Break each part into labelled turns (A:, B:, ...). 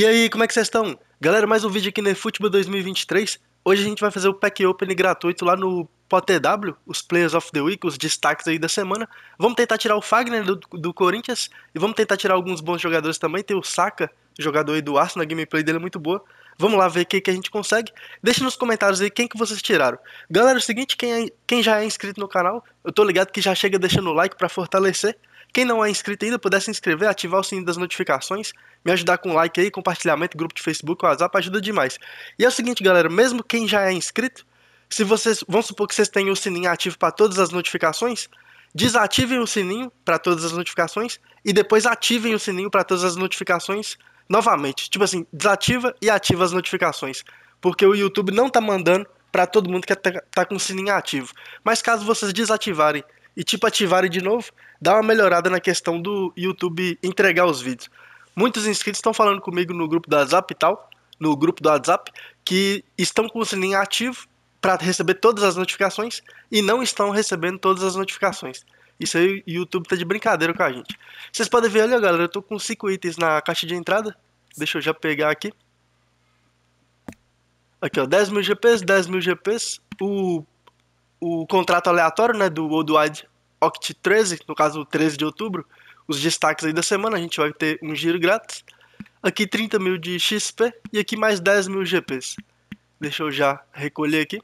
A: E aí, como é que vocês estão? Galera, mais um vídeo aqui no Futebol 2023. Hoje a gente vai fazer o Pack Open gratuito lá no POTW, os Players of the Week, os destaques aí da semana. Vamos tentar tirar o Fagner do, do Corinthians e vamos tentar tirar alguns bons jogadores também. Tem o Saka, jogador aí do Arsenal, a gameplay dele é muito boa. Vamos lá ver o que, que a gente consegue. Deixe nos comentários aí quem que vocês tiraram. Galera, é o seguinte, quem, é, quem já é inscrito no canal, eu tô ligado que já chega deixando o like para fortalecer. Quem não é inscrito ainda, puder se inscrever, ativar o sininho das notificações me ajudar com like aí, compartilhamento, grupo de Facebook, WhatsApp, ajuda demais. E é o seguinte, galera, mesmo quem já é inscrito, se vocês, vamos supor que vocês tenham o sininho ativo para todas as notificações, desativem o sininho para todas as notificações e depois ativem o sininho para todas as notificações novamente. Tipo assim, desativa e ativa as notificações, porque o YouTube não tá mandando para todo mundo que tá, tá com o sininho ativo. Mas caso vocês desativarem e tipo ativarem de novo, dá uma melhorada na questão do YouTube entregar os vídeos. Muitos inscritos estão falando comigo no grupo do WhatsApp e tal, no grupo do WhatsApp, que estão com o sininho ativo para receber todas as notificações e não estão recebendo todas as notificações. Isso aí o YouTube tá de brincadeira com a gente. Vocês podem ver ali, ó, galera, eu tô com 5 itens na caixa de entrada. Deixa eu já pegar aqui. Aqui, ó, 10 mil GPs, 10 mil GPs. O, o contrato aleatório, né, do Worldwide Oct 13, no caso 13 de outubro, os destaques aí da semana. A gente vai ter um giro grátis. Aqui 30 mil de XP e aqui mais 10 mil GPs. Deixa eu já recolher aqui.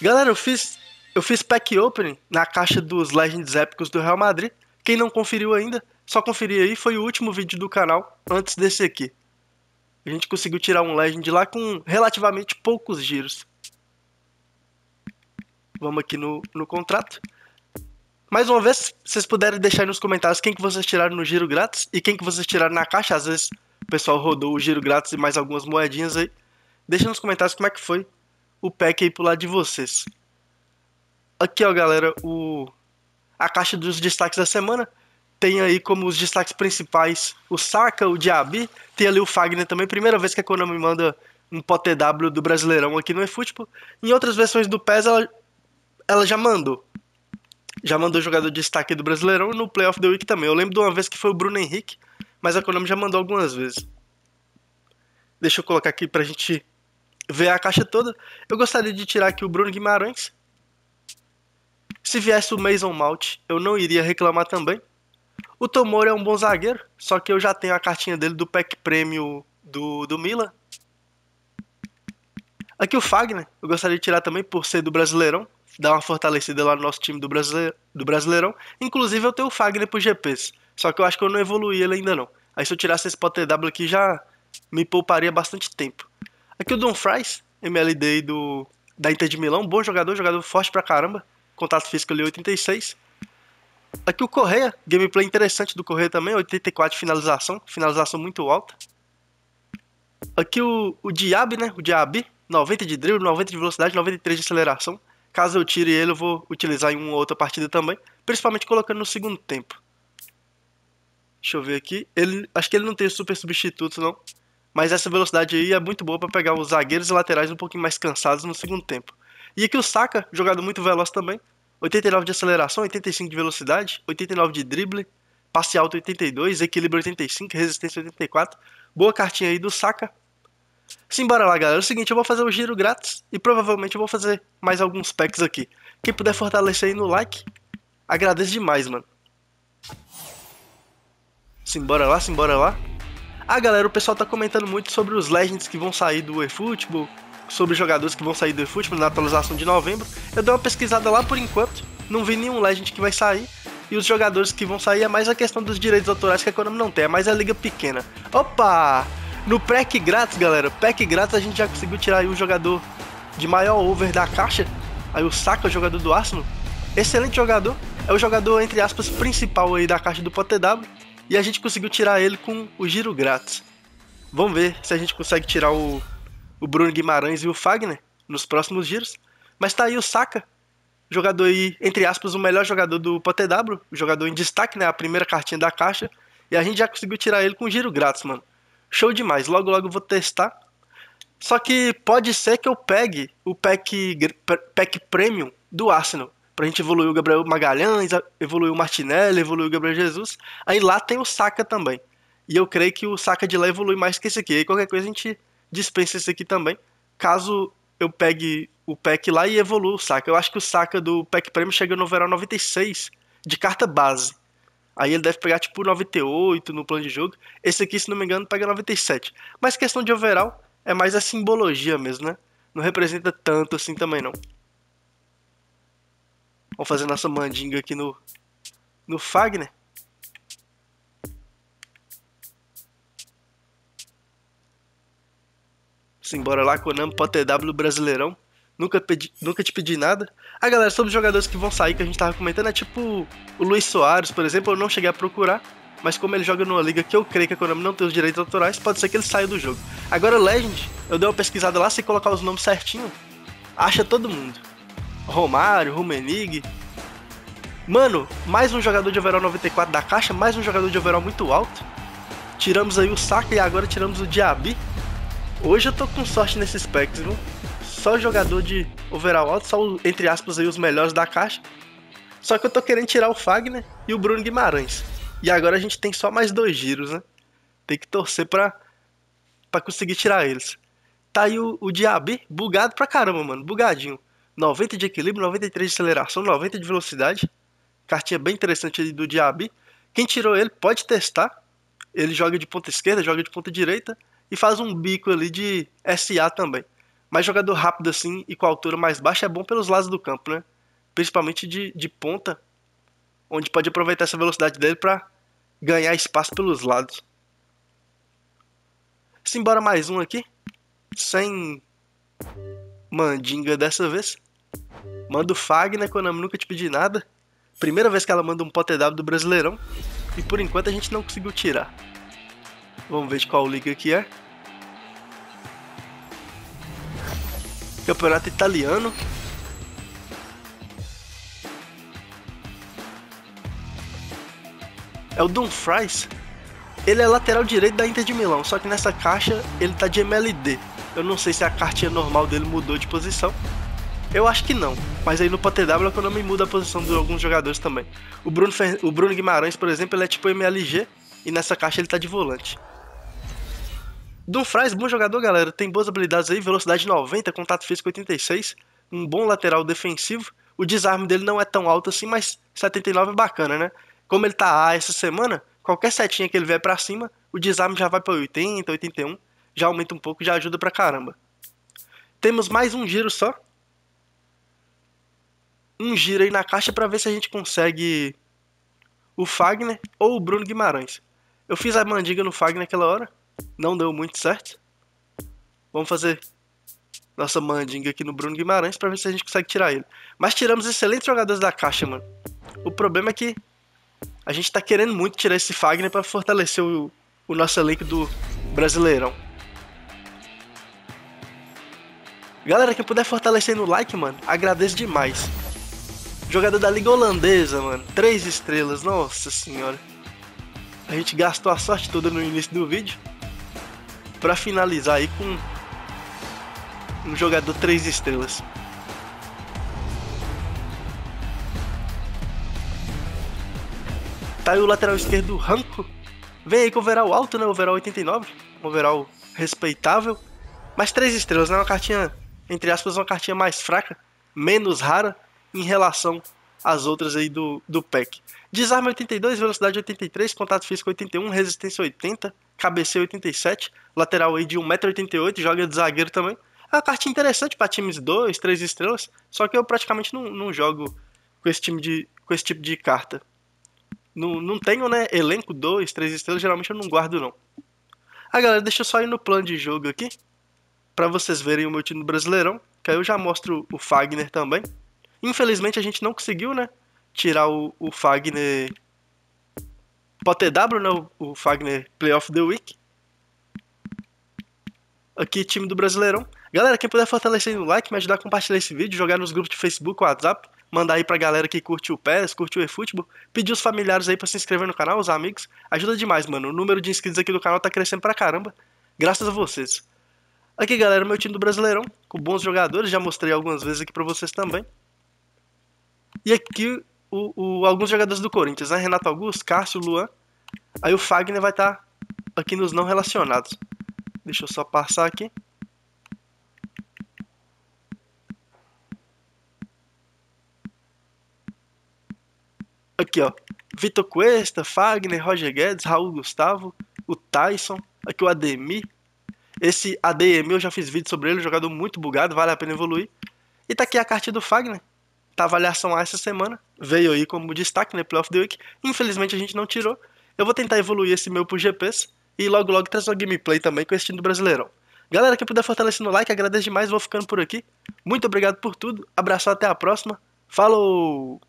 A: Galera, eu fiz, eu fiz pack opening na caixa dos Legends Épicos do Real Madrid. Quem não conferiu ainda, só conferir aí, foi o último vídeo do canal antes desse aqui. A gente conseguiu tirar um Legend lá com relativamente poucos giros. Vamos aqui no, no contrato. Mais uma vez, vocês puderem deixar aí nos comentários quem que vocês tiraram no giro grátis e quem que vocês tiraram na caixa. Às vezes o pessoal rodou o giro grátis e mais algumas moedinhas aí. Deixa nos comentários como é que foi o pack aí pro lado de vocês. Aqui, ó, galera, o a caixa dos destaques da semana. Tem aí como os destaques principais o Saka, o Diaby, tem ali o Fagner também. Primeira vez que a Konami manda um POTW do Brasileirão aqui no eFootball. Em outras versões do PES, ela, ela já mandou já mandou jogador de destaque do Brasileirão no Playoff the Week também. Eu lembro de uma vez que foi o Bruno Henrique, mas a Konami já mandou algumas vezes. Deixa eu colocar aqui pra gente ver a caixa toda. Eu gostaria de tirar aqui o Bruno Guimarães. Se viesse o Mason Mount, eu não iria reclamar também. O Tomor é um bom zagueiro, só que eu já tenho a cartinha dele do pack prêmio do, do Milan. Aqui o Fagner, eu gostaria de tirar também por ser do Brasileirão dar uma fortalecida lá no nosso time do, brasile do Brasileirão. Inclusive eu tenho o Fagner pro GPs, só que eu acho que eu não evoluí ele ainda não. Aí se eu tirasse esse potw aqui já me pouparia bastante tempo. Aqui o Don Fries, MLD do, da Inter de Milão, bom jogador, jogador forte pra caramba. Contato físico ali 86. Aqui o Correia, gameplay interessante do Correia também, 84 de finalização, finalização muito alta. Aqui o, o Diab, né? O Diabi, 90 de drible, 90 de velocidade, 93 de aceleração. Caso eu tire ele, eu vou utilizar em uma outra partida também, principalmente colocando no segundo tempo. Deixa eu ver aqui. Ele, acho que ele não tem super substituto, não. Mas essa velocidade aí é muito boa para pegar os zagueiros e laterais um pouquinho mais cansados no segundo tempo. E aqui o Saka, jogado muito veloz também. 89 de aceleração, 85 de velocidade, 89 de drible, passe alto 82, equilíbrio 85, resistência 84. Boa cartinha aí do Saka. Simbora lá, galera. É o seguinte, eu vou fazer o um giro grátis e provavelmente eu vou fazer mais alguns packs aqui. Quem puder fortalecer aí no like, agradeço demais, mano. Simbora lá, simbora lá. Ah, galera, o pessoal tá comentando muito sobre os Legends que vão sair do eFootball, sobre jogadores que vão sair do eFootball na atualização de novembro. Eu dei uma pesquisada lá por enquanto, não vi nenhum Legend que vai sair, e os jogadores que vão sair é mais a questão dos direitos autorais que a Konami não tem, é mais a liga pequena. Opa! No pack grátis, galera, pack grátis a gente já conseguiu tirar aí o jogador de maior over da caixa. Aí o Saka, o jogador do Arsenal. Excelente jogador. É o jogador, entre aspas, principal aí da caixa do PoteW. E a gente conseguiu tirar ele com o giro grátis. Vamos ver se a gente consegue tirar o, o Bruno Guimarães e o Fagner nos próximos giros. Mas tá aí o Saka, jogador aí, entre aspas, o melhor jogador do PoteW, jogador em destaque, né? A primeira cartinha da caixa. E a gente já conseguiu tirar ele com giro grátis, mano show demais. Logo, logo vou testar. Só que pode ser que eu pegue o pack, pack premium do Arsenal. Pra gente evoluir o Gabriel Magalhães, evoluir o Martinelli, evoluir o Gabriel Jesus. Aí lá tem o Saka também. E eu creio que o Saka de lá evolui mais que esse aqui. E qualquer coisa a gente dispensa esse aqui também. Caso eu pegue o pack lá e evolua o Saka. Eu acho que o Saka do pack premium chega no verão 96 de carta base. Aí ele deve pegar tipo 98 no plano de jogo. Esse aqui, se não me engano, pega 97. Mas questão de overall é mais a simbologia mesmo, né? Não representa tanto assim também não. Vamos fazer nossa mandinga aqui no no Fagner. Simbora lá, Konami, Potter Brasileirão nunca, pedi, nunca te pedi nada. Ah, galera, sobre os jogadores que vão sair, que a gente tava comentando, é tipo o Luiz Soares, por exemplo, eu não cheguei a procurar, mas como ele joga numa liga que eu creio que a Konami não tem os direitos autorais, pode ser que ele saia do jogo. Agora Legend, eu dei uma pesquisada lá, se colocar os nomes certinho, acha todo mundo. Romário, Rumenig. Mano, mais um jogador de overall 94 da caixa, mais um jogador de overall muito alto. Tiramos aí o Saka e agora tiramos o Diaby. Hoje eu tô com sorte nesse packs viu? só jogador de overall alto, só, entre aspas, aí, os melhores da caixa. Só que eu tô querendo tirar o Fagner e o Bruno Guimarães. E agora a gente tem só mais dois giros, né? Tem que torcer pra, pra conseguir tirar eles. Tá aí o, o Diaby bugado pra caramba, mano. Bugadinho. 90 de equilíbrio, 93 de aceleração, 90 de velocidade. Cartinha bem interessante ali do Diaby. Quem tirou ele pode testar. Ele joga de ponta esquerda, joga de ponta direita. E faz um bico ali de SA também. Mas jogador rápido assim e com a altura mais baixa é bom pelos lados do campo, né? Principalmente de, de ponta, onde pode aproveitar essa velocidade dele para ganhar espaço pelos lados. Simbora mais um aqui. Sem mandinga dessa vez. Manda o Fagner, Konami nunca te pedi nada. Primeira vez que ela manda um Potter do Brasileirão. E por enquanto a gente não conseguiu tirar. Vamos ver de qual liga que é. campeonato italiano. É o Dumfries. Ele é lateral direito da Inter de Milão, só que nessa caixa ele tá de MLD. Eu não sei se a cartinha normal dele mudou de posição. Eu acho que não, mas aí no PTW é que o nome muda a posição de alguns jogadores também. O Bruno, Fer... o Bruno Guimarães, por exemplo, ele é tipo MLG e nessa caixa ele tá de volante. Do Fraz, bom jogador, galera. Tem boas habilidades aí, velocidade 90, contato físico 86, um bom lateral defensivo. O desarme dele não é tão alto assim, mas 79 é bacana, né? Como ele tá A essa semana, qualquer setinha que ele vier para cima, o desarme já vai para 80, 81, já aumenta um pouco, já ajuda pra caramba. Temos mais um giro só. Um giro aí na caixa para ver se a gente consegue o Fagner ou o Bruno Guimarães. Eu fiz a mandiga no Fagner naquela hora não deu muito certo. Vamos fazer nossa mandinga aqui no Bruno Guimarães para ver se a gente consegue tirar ele. Mas tiramos excelentes jogadores da caixa, mano. O problema é que a gente tá querendo muito tirar esse Fagner para fortalecer o, o nosso elenco do Brasileirão. Galera, quem puder fortalecer no like, mano, agradeço demais. Jogador da Liga Holandesa, mano. Três estrelas, nossa senhora. A gente gastou a sorte toda no início do vídeo para finalizar aí com um jogador três estrelas. Tá aí o lateral esquerdo, Ranco. Vem aí com o overall alto, né? Overall 89. o overall respeitável. Mas três estrelas, né? Uma cartinha, entre aspas, uma cartinha mais fraca. Menos rara em relação às outras aí do, do pack. Desarme 82, velocidade 83, contato físico 81, resistência 80. KBC 87, é lateral aí de 1,88m, joga de zagueiro também. É uma carta interessante para times 2, 3 estrelas, só que eu praticamente não, não jogo com esse, time de, com esse tipo de carta. Não, não tenho, né, elenco 2, 3 estrelas, geralmente eu não guardo não. Ah, galera, deixa eu só ir no plano de jogo aqui, para vocês verem o meu time do Brasileirão, que aí eu já mostro o Fagner também. Infelizmente a gente não conseguiu, né, tirar o, o Fagner Pode ter W, né? O Fagner Play of the Week. Aqui, time do Brasileirão. Galera, quem puder fortalecer no like, me ajudar a compartilhar esse vídeo, jogar nos grupos de Facebook, WhatsApp, mandar aí pra galera que curte o PES, curte o eFootball, pedir os familiares aí pra se inscrever no canal, os amigos. Ajuda demais, mano. O número de inscritos aqui do canal tá crescendo pra caramba, graças a vocês. Aqui, galera, meu time do Brasileirão, com bons jogadores, já mostrei algumas vezes aqui pra vocês também. E aqui o, o, alguns jogadores do Corinthians, né? Renato Augusto, Cássio, Luan. Aí o Fagner vai estar tá aqui nos não relacionados. Deixa eu só passar aqui. Aqui, ó. Vitor Cuesta, Fagner, Roger Guedes, Raul Gustavo, o Tyson, aqui o Ademir. Esse ADM eu já fiz vídeo sobre ele, jogador muito bugado, vale a pena evoluir. E tá aqui a cartinha do Fagner a avaliação A essa semana. Veio aí como destaque no né, Playoff the Week. Infelizmente a gente não tirou. Eu vou tentar evoluir esse meu pro GPs e logo logo trazer uma gameplay também com esse time do Brasileirão. Galera que puder fortalecer no like, agradeço demais, vou ficando por aqui. Muito obrigado por tudo, abraço até a próxima. Falou!